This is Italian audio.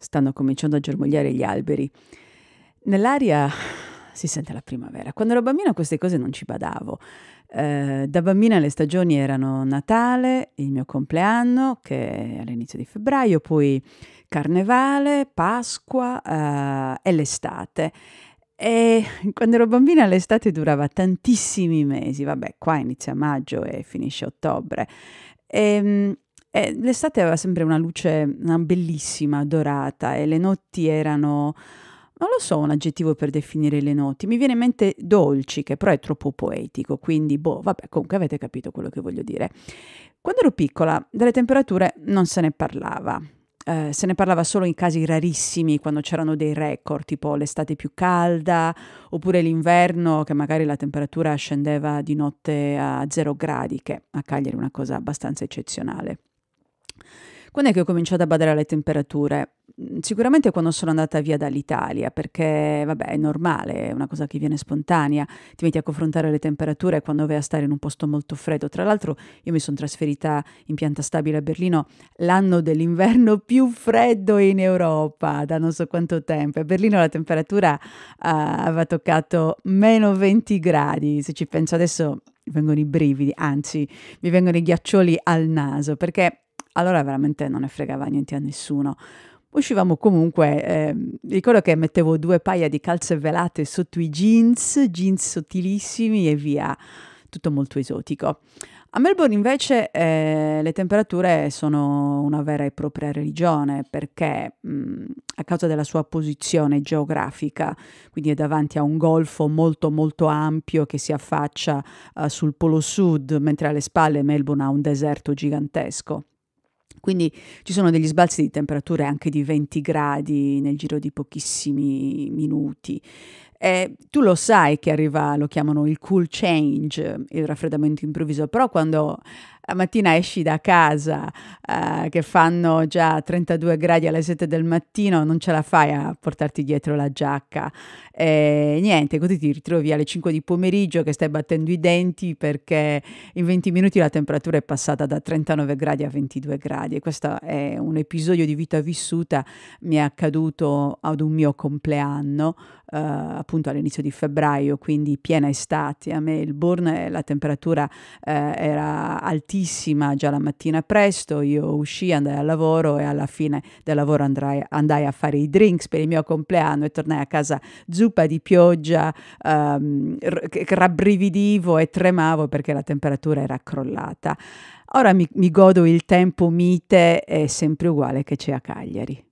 stanno cominciando a germogliare gli alberi. Nell'aria si sente la primavera. Quando ero bambina queste cose non ci badavo. Eh, da bambina le stagioni erano Natale, il mio compleanno che è all'inizio di febbraio, poi Carnevale, Pasqua eh, e l'estate. E quando ero bambina l'estate durava tantissimi mesi, vabbè, qua inizia maggio e finisce ottobre. E, ehm, e eh, l'estate aveva sempre una luce bellissima, dorata e le notti erano... Non lo so un aggettivo per definire le notti, mi viene in mente dolci, che però è troppo poetico, quindi boh, vabbè, comunque avete capito quello che voglio dire. Quando ero piccola, delle temperature non se ne parlava, eh, se ne parlava solo in casi rarissimi, quando c'erano dei record, tipo l'estate più calda, oppure l'inverno che magari la temperatura scendeva di notte a zero gradi, che a Cagliari è una cosa abbastanza eccezionale. Quando è che ho cominciato a badare alle temperature? Mm, sicuramente quando sono andata via dall'Italia, perché vabbè è normale, è una cosa che viene spontanea, ti metti a confrontare le temperature quando vai a stare in un posto molto freddo. Tra l'altro io mi sono trasferita in pianta stabile a Berlino l'anno dell'inverno più freddo in Europa, da non so quanto tempo. A Berlino la temperatura uh, aveva toccato meno 20 gradi, se ci penso adesso mi vengono i brividi, anzi mi vengono i ghiaccioli al naso, perché allora veramente non ne fregava niente a nessuno. Uscivamo comunque, eh, ricordo che mettevo due paia di calze velate sotto i jeans, jeans sottilissimi e via, tutto molto esotico. A Melbourne invece eh, le temperature sono una vera e propria religione perché mh, mm, a causa della sua posizione geografica, quindi è davanti a un golfo molto molto ampio che si affaccia eh, sul polo sud, mentre alle spalle Melbourne ha un deserto gigantesco. Quindi ci sono degli sbalzi di temperature anche di 20 gradi nel giro di pochissimi minuti. Eh, tu lo sai che arriva, lo chiamano il cool change, il raffreddamento improvviso, però quando la mattina esci da casa eh, che fanno già 32 gradi alle 7 del mattino, non ce la fai a portarti dietro la giacca. Eh, niente, così ti ritrovi alle 5 di pomeriggio che stai battendo i denti perché in 20 minuti la temperatura è passata da 39 gradi a 22 gradi e questo è un episodio di vita vissuta, mi è accaduto ad un mio compleanno. Uh, appunto all'inizio di febbraio, quindi piena estate. A Melbourne eh, la temperatura eh, era altissima già la mattina presto, io uscii, andai al lavoro e alla fine del lavoro andrai, andai a fare i drinks per il mio compleanno e tornai a casa zuppa di pioggia, ehm, rabbrividivo e tremavo perché la temperatura era crollata. Ora mi, mi godo il tempo mite, è sempre uguale che c'è a Cagliari.